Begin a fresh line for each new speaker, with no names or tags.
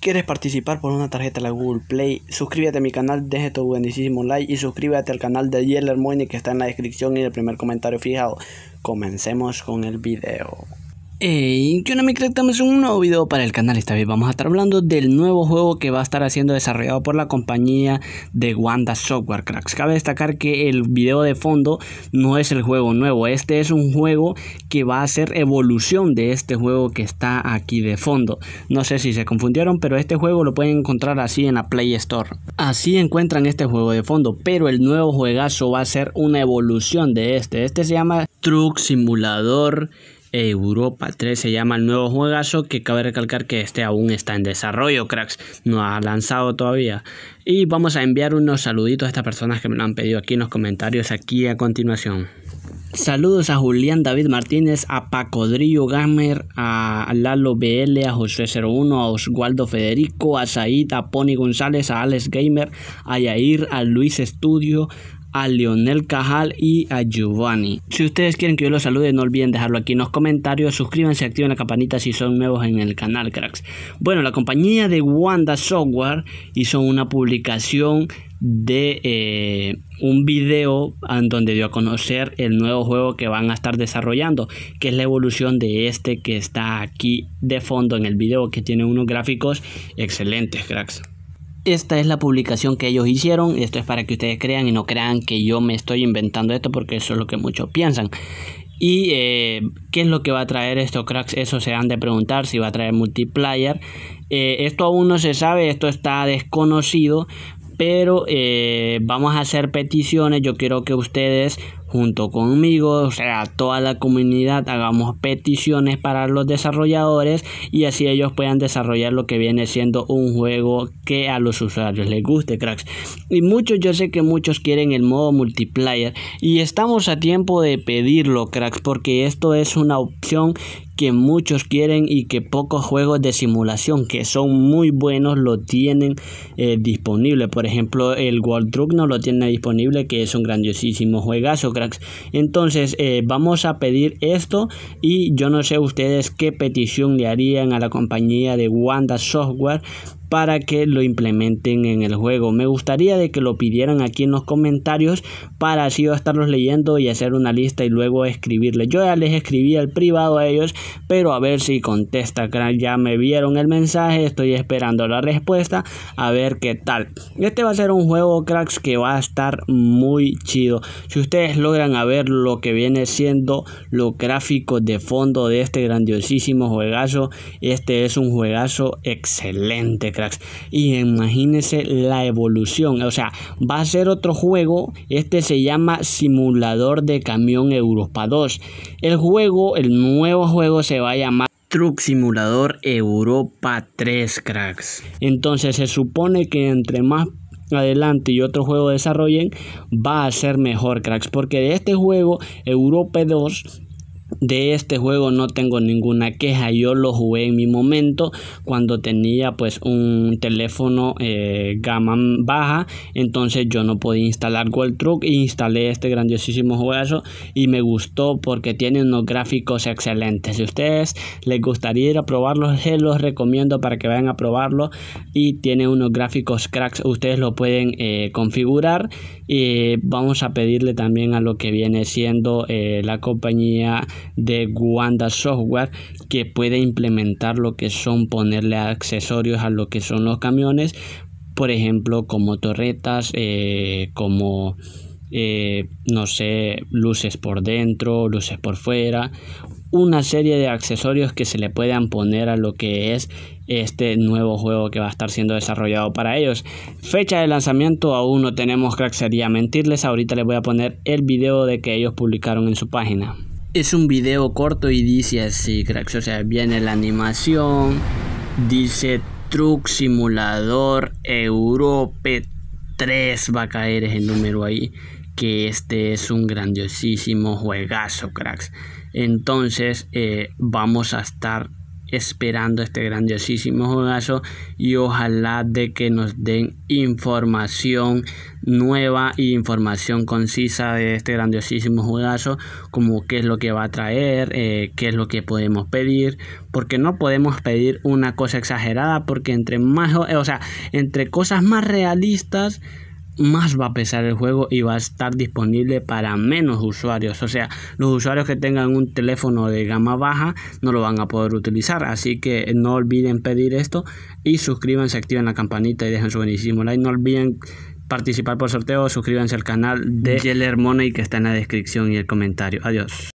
¿Quieres participar por una tarjeta de la Google Play? Suscríbete a mi canal, deje tu buenísimo like y suscríbete al canal de Yeller Money que está en la descripción y el primer comentario fijado. Comencemos con el video. Hey, ¿qué que estamos en un nuevo video para el canal, esta vez vamos a estar hablando del nuevo juego que va a estar siendo desarrollado por la compañía de Wanda Software Cracks. Cabe destacar que el video de fondo no es el juego nuevo, este es un juego que va a ser evolución de este juego que está aquí de fondo. No sé si se confundieron, pero este juego lo pueden encontrar así en la Play Store. Así encuentran este juego de fondo, pero el nuevo juegazo va a ser una evolución de este. Este se llama Truck Simulador Europa 3 se llama el nuevo juegazo que cabe recalcar que este aún está en desarrollo, cracks, no ha lanzado todavía. Y vamos a enviar unos saluditos a estas personas que me lo han pedido aquí en los comentarios aquí a continuación. Saludos a Julián David Martínez, a Pacodrillo Gamer, a Lalo BL, a José 01, a Oswaldo Federico, a Said, a Pony González, a Alex Gamer, a Yair, a Luis Estudio, a Lionel Cajal y a Giovanni. Si ustedes quieren que yo los salude, no olviden dejarlo aquí en los comentarios. Suscríbanse, activen la campanita si son nuevos en el canal, cracks. Bueno, la compañía de Wanda Software hizo una publicación de eh, un video en donde dio a conocer el nuevo juego que van a estar desarrollando, que es la evolución de este que está aquí de fondo en el video, que tiene unos gráficos excelentes, cracks. Esta es la publicación que ellos hicieron. Esto es para que ustedes crean y no crean que yo me estoy inventando esto porque eso es lo que muchos piensan. ¿Y eh, qué es lo que va a traer esto, cracks? Eso se han de preguntar si va a traer multiplayer. Eh, esto aún no se sabe, esto está desconocido, pero eh, vamos a hacer peticiones. Yo quiero que ustedes Junto conmigo, o sea, toda la comunidad, hagamos peticiones para los desarrolladores y así ellos puedan desarrollar lo que viene siendo un juego que a los usuarios les guste, cracks. Y muchos, yo sé que muchos quieren el modo multiplayer y estamos a tiempo de pedirlo, cracks, porque esto es una opción que muchos quieren y que pocos juegos de simulación que son muy buenos lo tienen eh, disponible. Por ejemplo, el World Truck no lo tiene disponible, que es un grandiosísimo juegazo, cracks. Entonces, eh, vamos a pedir esto y yo no sé ustedes qué petición le harían a la compañía de Wanda Software para que lo implementen en el juego. Me gustaría de que lo pidieran aquí en los comentarios para así estarlos leyendo y hacer una lista y luego escribirle. Yo ya les escribí al privado a ellos, pero a ver si contesta. Ya me vieron el mensaje, estoy esperando la respuesta, a ver qué tal. Este va a ser un juego, cracks, que va a estar muy chido. Si ustedes logran ver lo que viene siendo Lo gráfico de fondo de este grandiosísimo juegazo, este es un juegazo excelente, y imagínense la evolución. O sea, va a ser otro juego. Este se llama Simulador de Camión Europa 2. El juego, el nuevo juego se va a llamar Truck Simulador Europa 3 cracks. Entonces se supone que entre más adelante y otro juego desarrollen, va a ser mejor, cracks. Porque de este juego, Europa 2, de este juego no tengo ninguna queja yo lo jugué en mi momento cuando tenía pues un teléfono eh, gama baja entonces yo no podía instalar World Truck e instalé este grandiosísimo juegazo y me gustó porque tiene unos gráficos excelentes si a ustedes les gustaría ir a probarlo se los recomiendo para que vayan a probarlo y tiene unos gráficos cracks ustedes lo pueden eh, configurar y vamos a pedirle también a lo que viene siendo eh, la compañía de Wanda Software que puede implementar lo que son ponerle accesorios a lo que son los camiones, por ejemplo, eh, como torretas, eh, como... no sé, luces por dentro, luces por fuera, una serie de accesorios que se le puedan poner a lo que es este nuevo juego que va a estar siendo desarrollado para ellos. Fecha de lanzamiento aún no tenemos, crack, sería mentirles, ahorita les voy a poner el video de que ellos publicaron en su página es un video corto y dice así, cracks. O sea, viene la animación. Dice Truck Simulador Europe 3 va a caer ese número ahí. Que este es un grandiosísimo juegazo, cracks. Entonces eh, vamos a estar esperando este grandiosísimo jugazo y ojalá de que nos den información nueva y información concisa de este grandiosísimo jugazo como qué es lo que va a traer eh, qué es lo que podemos pedir porque no podemos pedir una cosa exagerada porque entre más o sea entre cosas más realistas más va a pesar el juego y va a estar disponible para menos usuarios. O sea, los usuarios que tengan un teléfono de gama baja no lo van a poder utilizar. Así que no olviden pedir esto y suscríbanse, activen la campanita y dejen su buenísimo like. No olviden participar por sorteo, suscríbanse al canal de Yeller Money que está en la descripción y el comentario. Adiós.